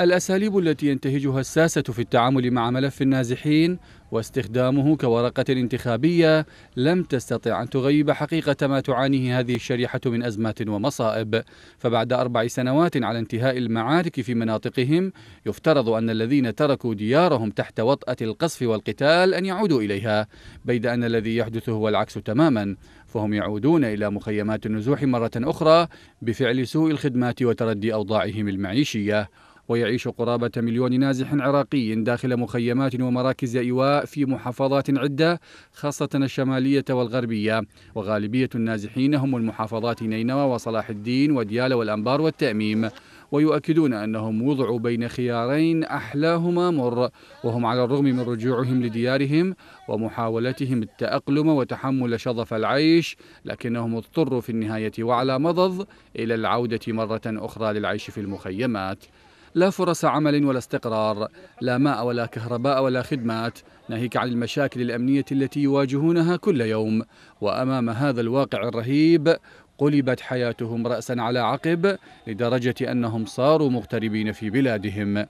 الأساليب التي ينتهجها الساسة في التعامل مع ملف النازحين واستخدامه كورقة انتخابية لم تستطع أن تغيب حقيقة ما تعانيه هذه الشريحة من أزمات ومصائب فبعد أربع سنوات على انتهاء المعارك في مناطقهم يفترض أن الذين تركوا ديارهم تحت وطأة القصف والقتال أن يعودوا إليها بيد أن الذي يحدث هو العكس تماما فهم يعودون إلى مخيمات النزوح مرة أخرى بفعل سوء الخدمات وتردي أوضاعهم المعيشية ويعيش قرابة مليون نازح عراقي داخل مخيمات ومراكز إيواء في محافظات عدة خاصة الشمالية والغربية وغالبية النازحين هم المحافظات نينوى وصلاح الدين وديالى والأنبار والتأميم ويؤكدون أنهم وضعوا بين خيارين أحلاهما مر وهم على الرغم من رجوعهم لديارهم ومحاولتهم التأقلم وتحمل شظف العيش لكنهم اضطروا في النهاية وعلى مضض إلى العودة مرة أخرى للعيش في المخيمات لا فرص عمل ولا استقرار لا ماء ولا كهرباء ولا خدمات ناهيك عن المشاكل الأمنية التي يواجهونها كل يوم وأمام هذا الواقع الرهيب قلبت حياتهم رأسا على عقب لدرجة أنهم صاروا مغتربين في بلادهم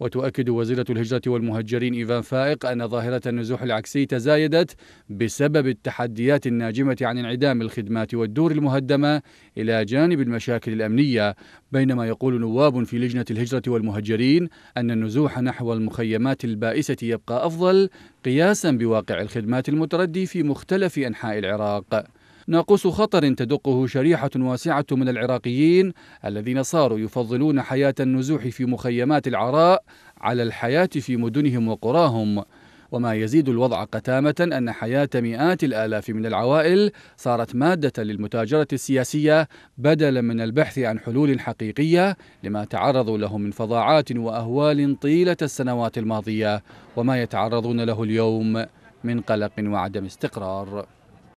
وتؤكد وزيرة الهجرة والمهجرين إيفان فائق أن ظاهرة النزوح العكسي تزايدت بسبب التحديات الناجمة عن انعدام الخدمات والدور المهدمة إلى جانب المشاكل الأمنية بينما يقول نواب في لجنة الهجرة والمهجرين أن النزوح نحو المخيمات البائسة يبقى أفضل قياسا بواقع الخدمات المتردي في مختلف أنحاء العراق ناقوس خطر تدقه شريحة واسعة من العراقيين الذين صاروا يفضلون حياة النزوح في مخيمات العراء على الحياة في مدنهم وقراهم وما يزيد الوضع قتامة أن حياة مئات الآلاف من العوائل صارت مادة للمتاجرة السياسية بدلا من البحث عن حلول حقيقية لما تعرضوا له من فظاعات وأهوال طيلة السنوات الماضية وما يتعرضون له اليوم من قلق وعدم استقرار